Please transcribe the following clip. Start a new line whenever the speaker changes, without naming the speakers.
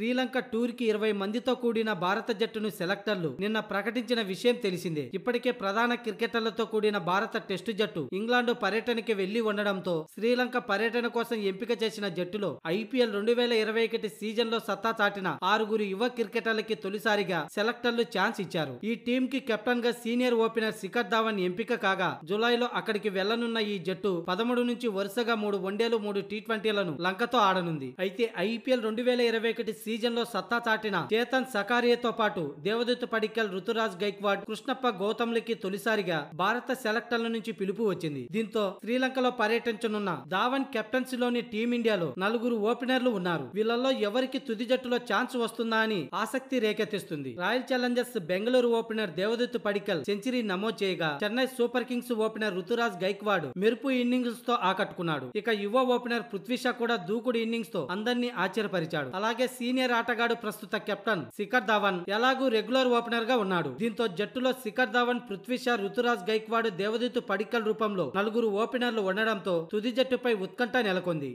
Sri Lanka tour కి ఇరవై మందితో కూడిన భారత జట్టును సెలెక్టర్లు నిన్న ప్రకటించిన విషయం తెలిసిందే ఇప్పటికే ప్రధాన క్రికెటర్లతో కూడిన భారత టెస్టు జట్టు ఇంగ్లాండ్ పర్యటనకి వెళ్లి ఉండడంతో శ్రీలంక పర్యటన కోసం ఎంపిక చేసిన జట్టులో ఐపీఎల్ రెండు వేల ఇరవై ఒకటి సీజన్ లో సత్తా చాటిన ఆరుగురు యువ క్రికెటర్లకి తొలిసారిగా సెలెక్టర్లు ఛాన్స్ ఇచ్చారు ఈ టీమ్ కి కెప్టెన్ గా సీనియర్ ఓపెనర్ శిఖర్ ధావన్ ఎంపిక కాగా జులైలో అక్కడికి వెళ్లనున్న ఈ జట్టు పదమూడు నుంచి వరుసగా మూడు వన్డేలు మూడు టీ ట్వంటీలను లంకతో ఆడనుంది అయితే ఐపీఎల్ రెండు వేల ఇరవై ఒకటి సీజన్లో సత్తా చాటిన చేతన్ సకారియతో పాటు దేవదూత పడికల్ ఋతురాజ్ గైక్వాడ్ కృష్ణప్ప గౌతమ్లకి తొలిసారిగా భారత సెలెక్టర్ల నుంచి పిలుపు వచ్చింది దీంతో శ్రీలంకలో పర్యటించనున్న ధావన్ కెప్టెన్సీలోని టీమిండియాలో నలుగురు ఓపెనర్లు ఉన్నారు వీళ్ళల్లో ఎవరికి తుది జట్టులో ఛాన్స్ వస్తుందా అని ఆసక్తి రేకెత్తిస్తుంది royal challengers Bengaluru opener Devdutt Padikkal century నమోదు చేయగా Chennai super kings opener Ruturaj Gaikwad మెరుపు ఇన్నింగ్స్ తో ఆకట్టుకున్నాడు ఇక యువ ఓపెనర్ పృథ్వీషా కూడా దూకుడు ఇన్నింగ్స్ తో అందరినీ ఆశ్చర్యపరిచాడు అలాగే సి సీనియర్ ఆటగాడు ప్రస్తుత కెప్టెన్ శిఖర్ ధావన్ ఎలాగూ రెగ్యులర్ ఓపెనర్ గా ఉన్నాడు దీంతో జట్టులో శిఖర్ ధవన్ పృథ్వీ షా ఋతురాజ్ గైక్వాడ్ దేవదూత్ పడికల్ రూపంలో నలుగురు ఓపెనర్లు ఉండడంతో తుది జట్టుపై ఉత్కంఠ నెలకొంది